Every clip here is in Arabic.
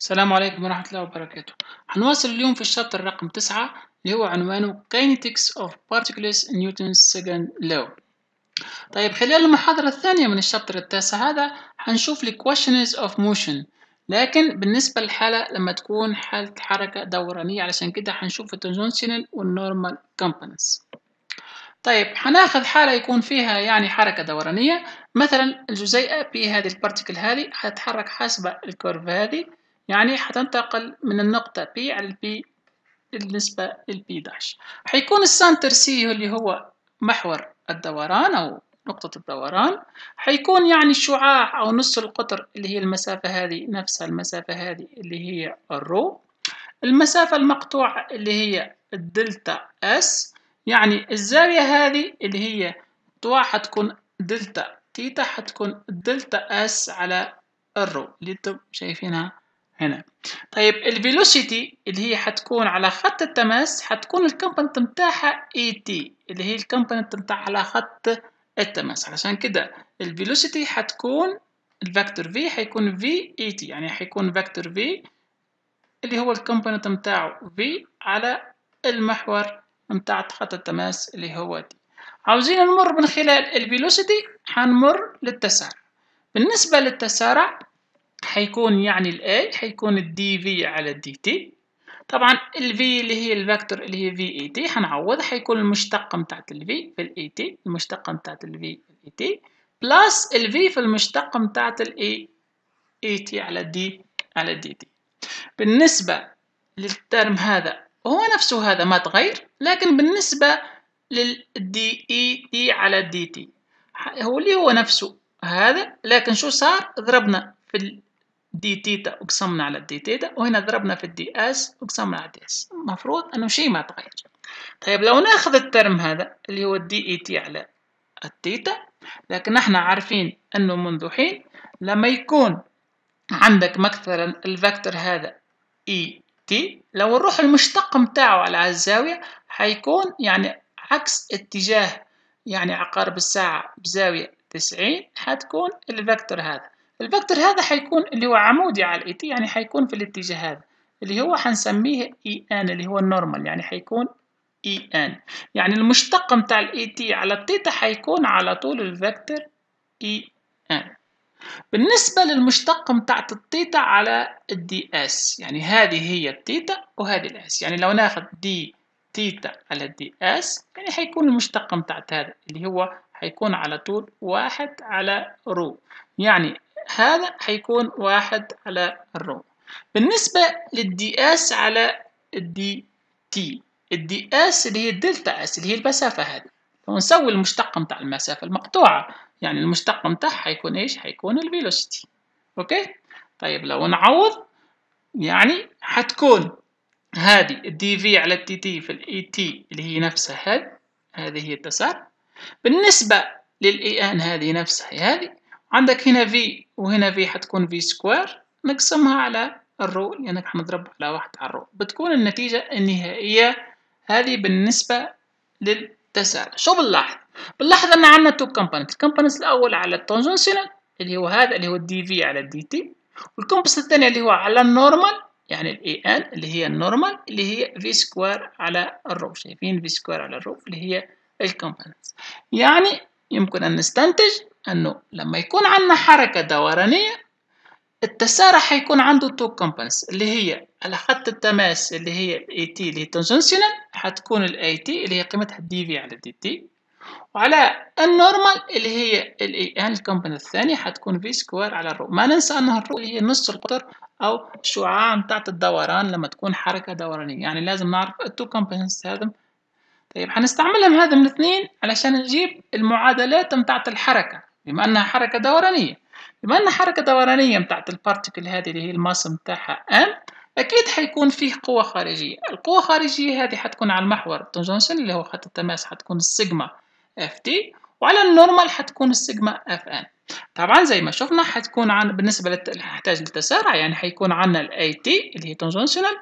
السلام عليكم ورحمة الله وبركاته هنواصل اليوم في الشابتر رقم تسعة اللي هو عنوانه Kinetics of Particles Newton's Second Law طيب خلال المحاضرة الثانية من الشابتر التاسع هذا هنشوف الـ Questions of Motion لكن بالنسبة للحالة لما تكون حالة حركة دورانية علشان كده هنشوف الـ Tangential Normal Components طيب هناخذ حالة يكون فيها يعني حركة دورانية مثلا الجزيئة بهذه البارتيكل هذه هتتحرك حسب الكورف هذه يعني حتنتقل من النقطة P على P بالنسبة لل P داش حيكون السنتر C اللي هو محور الدوران أو نقطة الدوران حيكون يعني الشعاع أو نص القطر اللي هي المسافة هذه نفسها المسافة هذه اللي هي الرو المسافة المقطوعة اللي هي الدلتا اس يعني الزاوية هذه اللي هي طوع حتكون دلتا تيتا حتكون دلتا اس على الرو اللي انتم شايفينها هنا طيب الفيلوسيتي اللي هي حتكون على خط التماس حتكون الكومبوننت نتاعها اي e تي اللي هي الكومبوننت نتاع على خط التماس علشان كده الفيلوسيتي حتكون الفاكتور في حيكون في اي تي يعني حيكون فاكتور في اللي هو الكومبوننت نتاعو في على المحور نتاع خط التماس اللي هو دي عاوزين نمر من خلال الفيلوسيتي حنمر للتسارع بالنسبة للتسارع حيكون يعني ال A حيكون ال dV على ال dt طبعا ال V اللي هي Vector اللي هي VAT حنعوض حيكون المشتقة متاعت ال V في ال AT المشتقة متاعت ال V في AT بلس ال V في المشتقة متاعت ال A AT على D على dt بالنسبة للترم هذا هو نفسه هذا ما تغير لكن بالنسبة لل DE دي على دي تي هو اللي هو نفسه هذا لكن شو صار ضربنا في دي تيتا اقسمنا على الدي تيتا وهنا ضربنا في الدي اس اقسمنا على الدي اس المفروض انه شيء ما تغير طيب لو ناخذ الترم هذا اللي هو الدي اي تي على التيتا لكن احنا عارفين انه منذ حين لما يكون عندك مثلا الفكتور هذا اي تي لو نروح المشتق متاعه على الزاوية حيكون يعني عكس اتجاه يعني عقارب الساعة بزاوية تسعين حتكون الفكتور هذا الفكتور هذا حيكون اللي هو عمودي على الاي تي e يعني حيكون في الاتجاه هذا اللي هو حنسميه اي e ان اللي هو النورمال يعني حيكون اي e ان يعني المشتق متاع الاي تي على التيتا حيكون على طول الفكتور اي ان بالنسبة للمشتق متاع التيتا على الدي اس يعني هذه هي التيتا وهذه الاس يعني لو ناخد دي تيتا على الدي اس يعني حيكون المشتق متاع هذا اللي هو حيكون على طول واحد على رو يعني هذا هيكون واحد على الرو بالنسبة للدي اس على الدي تي الدي اس اللي هي الدلتا اس اللي هي المسافة هذه ونسوي المشتق متاع المسافة المقطوعة يعني المشتق متاعها حيكون ايش حيكون الفيلوسيتي اوكي طيب لو نعوض يعني حتكون هذه الدي في على التي تي في الاي تي اللي هي نفسها هذه هذه هي التسار بالنسبة للاي ان هذه نفسها هذه عندك هنا في وهنا في حتكون في سكوير نقسمها على الرو لأنك حنضرب على واحد على الرو بتكون النتيجة النهائية هذه بالنسبة للتسارع شو بنلاحظ؟ بنلاحظ أن عندنا تو كومبوننت الكومبوننت الأول على التانجنسيال اللي هو هذا اللي هو الدي في على الدي تي والكومبوننت الثانية اللي هو على النورمال يعني الاي ان اللي هي النورمال اللي هي في سكوير على الرو شايفين في سكوير على الرو اللي هي الكومبوننت يعني يمكن أن نستنتج أنه لما يكون عندنا حركة دورانية التسارع حيكون عنده تو كومبونس اللي هي على خط التماس اللي هي الاي تي اللي هي تانجنسيونال حتكون الاي تي اللي هي قيمتها دي في على دي تي وعلى النورمال اللي هي الاي ان الكومبوننت الثاني حتكون في سكوير على الرو ما ننسى ان الرو اللي هي نص القطر او شعاع نتاع الدوران لما تكون حركه دورانيه يعني لازم نعرف التو كومبوننتس هذم طيب حنستعملهم هذم الاثنين علشان نجيب المعادلات بتاعت الحركه بما انها حركه دورانيه بما انها حركه دورانيه بتاعت البارتيكل هذه اللي هي الماس بتاعها ان اكيد حيكون فيه قوه خارجيه القوه الخارجيه هذه حتكون على المحور التنجنشن اللي هو خط التماس حتكون السيجما اف تي وعلى النورمال حتكون السيجما اف ان طبعا زي ما شفنا حتكون عن بالنسبه لت... نحتاج للتسارع يعني حيكون عندنا الاي تي اللي هي تنجنشنال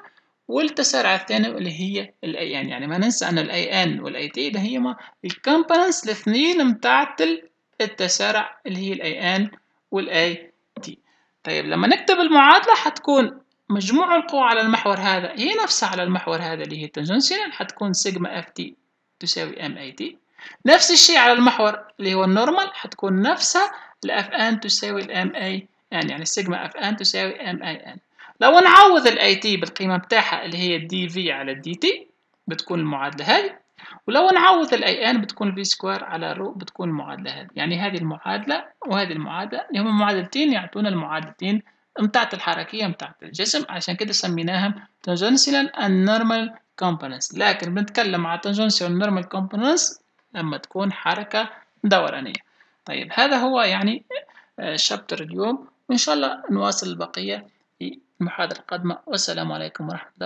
والتسارع الثاني اللي هي الاي ان يعني ما ننسى ان الاي ان والاي تي اللي هي الكومبوننتس الاثنين بتاعت ال التسارع اللي هي الاي ان والاي دي طيب لما نكتب المعادلة هتكون مجموع القوى على المحور هذا هي نفسها على المحور هذا اللي هي التنجنسيال هتكون سيجما اف دي تساوي ام اي دي نفس الشيء على المحور اللي هو النورمال هتكون نفسها الاف ان تساوي الام اي ان يعني سيجما اف ان تساوي ام اي ان لو نعوض الاي تي بالقيمة بتاعها اللي هي الدي في على الدي تي بتكون المعادلة هذه ولو نعوض الاي ان بتكون في سكوير على رو بتكون المعادلة هذه يعني هذه المعادلة وهذه المعادلة اللي هما معادلتين يعطونا المعادلتين متاعت الحركية متاعت الجسم عشان كده سميناهم tangential and normal لكن بنتكلم على tangential normal components لما تكون حركة دورانية طيب هذا هو يعني شابتر آه، اليوم وإن شاء الله نواصل البقية في المحاضرة القادمة والسلام عليكم ورحمة الله